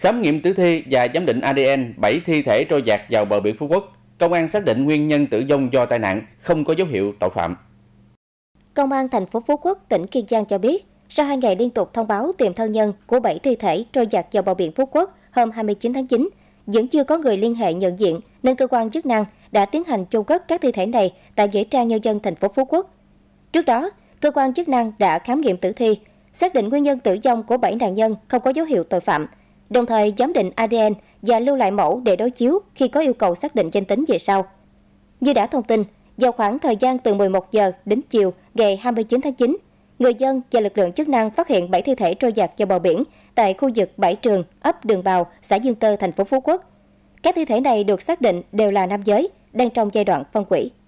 Khám nghiệm tử thi và giám định ADN 7 thi thể trôi giạt vào bờ biển Phú Quốc, công an xác định nguyên nhân tử vong do tai nạn, không có dấu hiệu tội phạm. Công an thành phố Phú Quốc, tỉnh Kiên Giang cho biết, sau hai ngày liên tục thông báo tìm thân nhân của 7 thi thể trôi giạt vào bờ biển Phú Quốc hôm 29 tháng 9, vẫn chưa có người liên hệ nhận diện nên cơ quan chức năng đã tiến hành chôn cất các thi thể này tại nghĩa trang nhân dân thành phố Phú Quốc. Trước đó, cơ quan chức năng đã khám nghiệm tử thi, xác định nguyên nhân tử vong của 7 nạn nhân không có dấu hiệu tội phạm – đồng thời giám định ADN và lưu lại mẫu để đối chiếu khi có yêu cầu xác định danh tính về sau. Như đã thông tin, vào khoảng thời gian từ 11 giờ đến chiều ngày 29 tháng 9, người dân và lực lượng chức năng phát hiện 7 thi thể trôi giạt vào bờ biển tại khu vực Bãi Trường, ấp Đường Bào, xã Dương Tơ, thành phố Phú Quốc. Các thi thể này được xác định đều là nam giới, đang trong giai đoạn phân hủy.